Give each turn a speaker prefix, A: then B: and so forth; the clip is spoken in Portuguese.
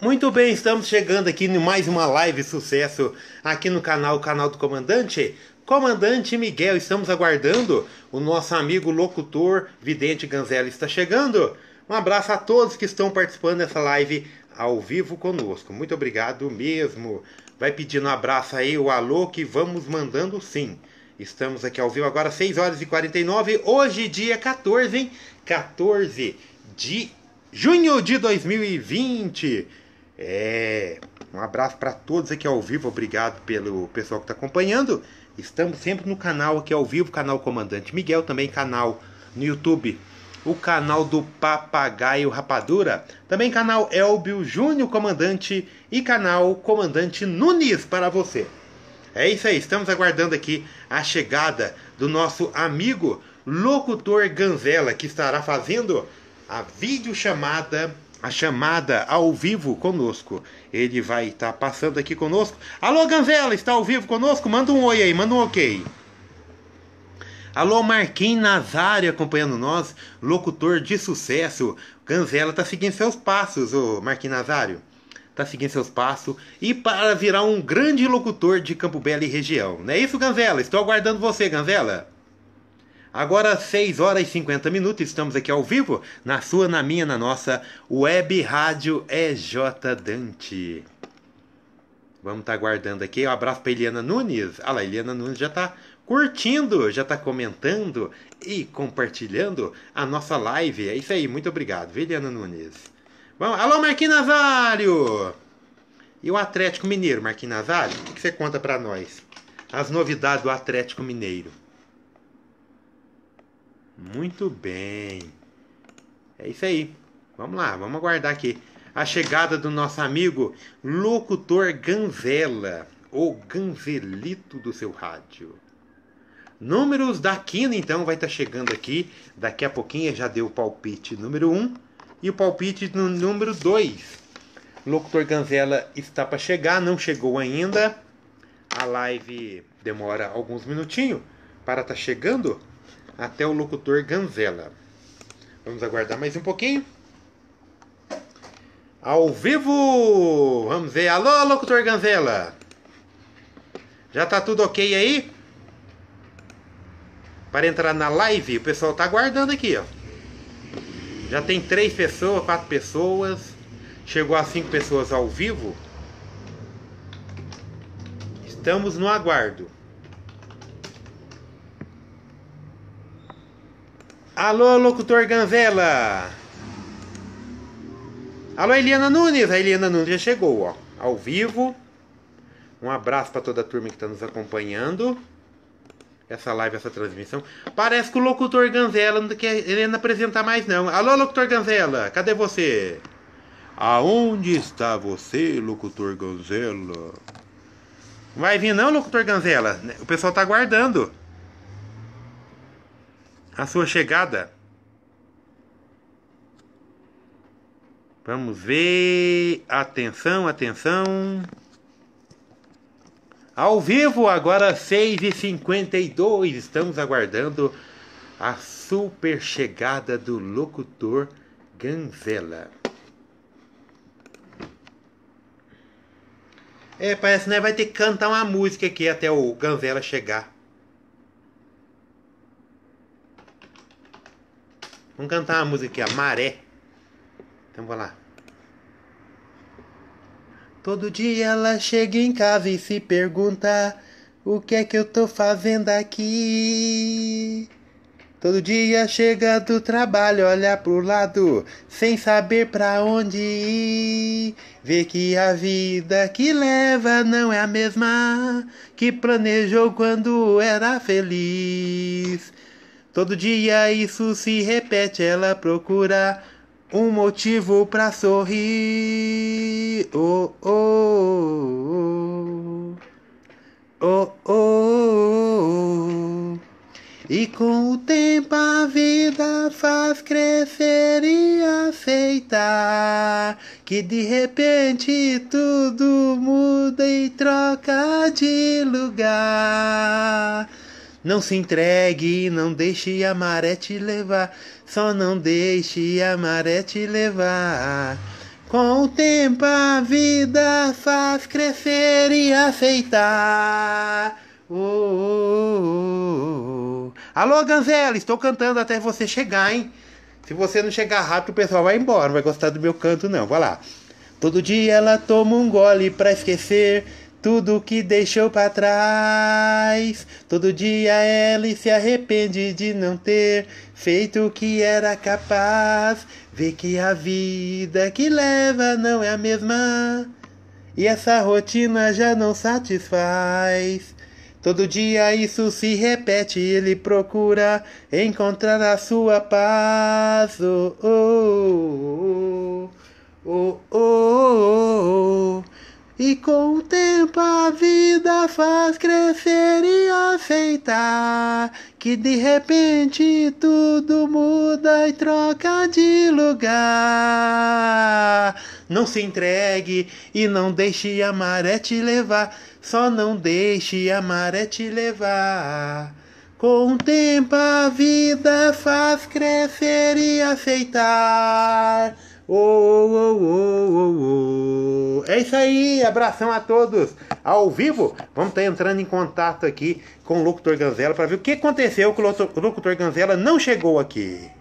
A: Muito bem, estamos chegando aqui em mais uma live sucesso aqui no canal, o canal do Comandante. Comandante Miguel, estamos aguardando. O nosso amigo locutor Vidente Ganzela está chegando. Um abraço a todos que estão participando dessa live ao vivo conosco. Muito obrigado mesmo. Vai pedindo um abraço aí, o alô, que vamos mandando sim. Estamos aqui ao vivo agora, 6 horas e 49, hoje dia 14, hein? 14 de junho de 2020. É, um abraço para todos aqui ao vivo, obrigado pelo pessoal que está acompanhando. Estamos sempre no canal aqui ao vivo, canal Comandante Miguel, também canal no YouTube, o canal do Papagaio Rapadura, também canal Elbio Júnior Comandante e canal Comandante Nunes para você. É isso aí, estamos aguardando aqui a chegada do nosso amigo locutor Ganzela, que estará fazendo a videochamada chamada a chamada ao vivo conosco. Ele vai estar tá passando aqui conosco. Alô, Ganzela, está ao vivo conosco? Manda um oi aí, manda um ok. Alô, Marquinhos Nazário acompanhando nós, locutor de sucesso. Ganzela está seguindo seus passos, o Marquinhos Nazário. Está seguindo seus passos e para virar um grande locutor de Campo Belo e região. Não é isso, Ganzela? Estou aguardando você, Ganzela. Agora 6 horas e 50 minutos, estamos aqui ao vivo, na sua, na minha, na nossa web rádio EJ Dante. Vamos estar tá aguardando aqui. Um abraço para Eliana Nunes. Olha ah lá, Eliana Nunes já está curtindo, já está comentando e compartilhando a nossa live. É isso aí, muito obrigado, Eliana Nunes. Vamos. Alô, Marquinhos Nazário! E o Atlético Mineiro, Marquinhos Nazário? O que você conta para nós? As novidades do Atlético Mineiro. Muito bem. É isso aí. Vamos lá, vamos aguardar aqui a chegada do nosso amigo locutor Ganzela, ou Ganzelito do seu rádio. Números da quina, então, vai estar tá chegando aqui. Daqui a pouquinho já deu o palpite número 1 um, e o palpite no número 2. Locutor Ganzela está para chegar, não chegou ainda. A live demora alguns minutinhos para estar tá chegando até o locutor Ganzela. Vamos aguardar mais um pouquinho. Ao vivo! Vamos ver. Alô, locutor Ganzela! Já tá tudo ok aí? Para entrar na live, o pessoal tá aguardando aqui, ó. Já tem três pessoas, quatro pessoas. Chegou a cinco pessoas ao vivo. Estamos no aguardo. Alô, locutor Ganzela. Alô, Eliana Nunes! A Eliana Nunes já chegou, ó, ao vivo. Um abraço para toda a turma que está nos acompanhando. Essa live, essa transmissão. Parece que o locutor Ganzela não quer Helena apresentar mais, não. Alô, locutor Ganzela, cadê você? Aonde está você, locutor Ganzela? Vai vir não, locutor Ganzela? O pessoal tá aguardando a sua chegada. Vamos ver. Atenção, atenção. Ao vivo, agora 6h52. Estamos aguardando a super chegada do locutor Ganzela. É, parece que né, vai ter que cantar uma música aqui até o Ganzela chegar. Vamos cantar uma musiquinha, Maré. Então vamos lá.
B: Todo dia ela chega em casa e se pergunta: O que é que eu tô fazendo aqui? Todo dia chega do trabalho, olha pro lado, sem saber pra onde ir. Vê que a vida que leva não é a mesma que planejou quando era feliz. Todo dia isso se repete, ela procura um motivo pra sorrir. Oh, oh, oh, oh, oh, oh. E com o tempo a vida faz crescer e aceitar que de repente tudo muda e troca de lugar. Não se entregue, não deixe a maré te levar, só não deixe a maré te levar. Com o tempo a vida faz crescer e aceitar. Oh, oh, oh, Alô, Ganzela, estou cantando até você chegar, hein? Se você não chegar rápido, o pessoal vai embora, não vai gostar do meu canto, não. Vai lá. Todo dia ela toma um gole pra esquecer tudo que deixou para trás. Todo dia ele se arrepende de não ter feito o que era capaz. Vê que a vida que leva não é a mesma. E essa rotina já não satisfaz. Todo dia isso se repete, ele procura encontrar a sua paz. Oh, oh, oh, oh, oh, oh, oh. oh. E com o tempo a vida faz crescer e aceitar que de repente tudo muda e troca de lugar. Não se entregue e não deixe a maré te levar, só não deixe a maré te levar. Com o tempo a vida faz crescer e aceitar. Oh, oh, oh. oh.
A: É isso aí, abração a todos. Ao vivo, vamos estar tá entrando em contato aqui com o locutor Ganzela para ver o que aconteceu que o locutor Ganzela não chegou aqui.